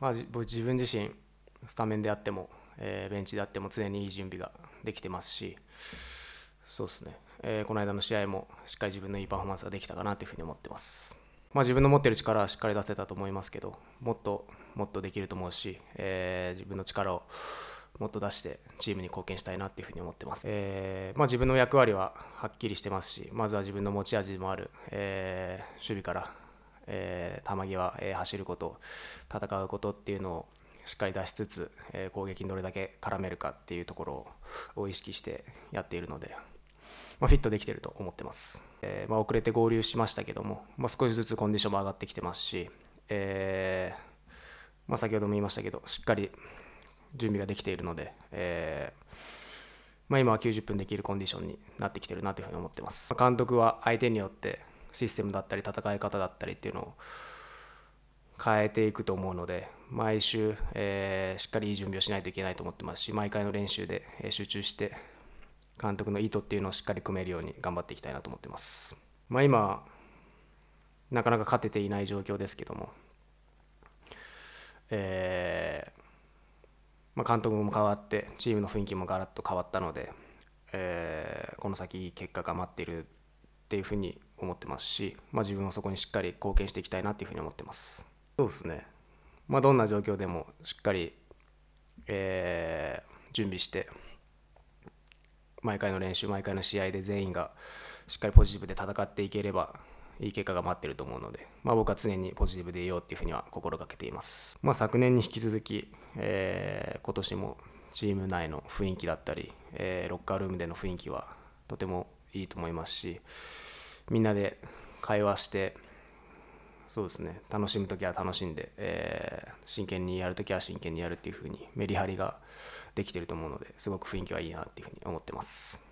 まあ、自分自身スタメンであっても、えー、ベンチであっても常にいい準備ができてますしそうですね、えー、この間の試合もしっかり自分のいいパフォーマンスができたかなというふうに思ってます、まあ、自分の持ってる力はしっかり出せたと思いますけどもっともっとできると思うし、えー、自分の力をもっと出してチームに貢献したいなっていうふに思ってます、えー、まあ、自分の役割ははっきりしてますしまずは自分の持ち味でもある、えー、守備からえー、球際、えー、走ること、戦うことっていうのをしっかり出しつつ、えー、攻撃にどれだけ絡めるかっていうところを意識してやっているので、まあ、フィットできてると思ってます、えー、まあ、遅れて合流しましたけども、まあ、少しずつコンディションも上がってきてますし、えー、ま先ほども言いましたけどしっかり準備ができているので、えま今は90分できるコンディションになってきてるなというふうに思ってます監督は相手によってシステムだったり戦い方だったりっていうのを変えていくと思うので毎週、えー、しっかりいい準備をしないといけないと思ってますし毎回の練習で集中して監督の意図っていうのをしっかり組めるように頑張っていきたいなと思ってます。まあ、今なかなか勝てていない状況ですけども、えー、まあ、監督も変わってチームの雰囲気もガラッと変わったので、えー、この先結果が待っているっていうふうに思ってますし、まあ、自分はそこにしっかり貢献していきたいなっていうふうに思ってますそうですねまあどんな状況でもしっかり、えー、準備して毎回の練習毎回の試合で全員がしっかりポジティブで戦っていければいい結果が待ってると思うので、まあ、僕は常にポジティブでいようっていうふうには心がけています、まあ、昨年に引き続き、えー、今年もチーム内の雰囲気だったり、えー、ロッカールームでの雰囲気はとてもいいと思いますしみんなで会話してそうですね楽しむ時は楽しんで、えー、真剣にやる時は真剣にやるっていう風にメリハリができてると思うのですごく雰囲気はいいなっていう風に思ってます。